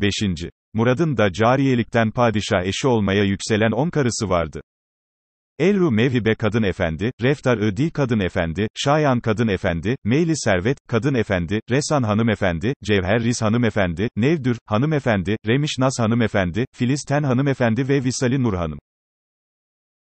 5. Murad'ın da cariyelikten padişah eşi olmaya yükselen on karısı vardı. Elru Mevhibe Kadın Efendi, Reftar Ödi Kadın Efendi, Şayan Kadın Efendi, Meyli Servet, Kadın Efendi, Resan Hanım Efendi, Cevher Riz Hanım Efendi, Nevdür, Hanım Efendi, Remiş Nas Hanım Efendi, Filiz Ten Hanım Efendi ve Visali Nur Hanım.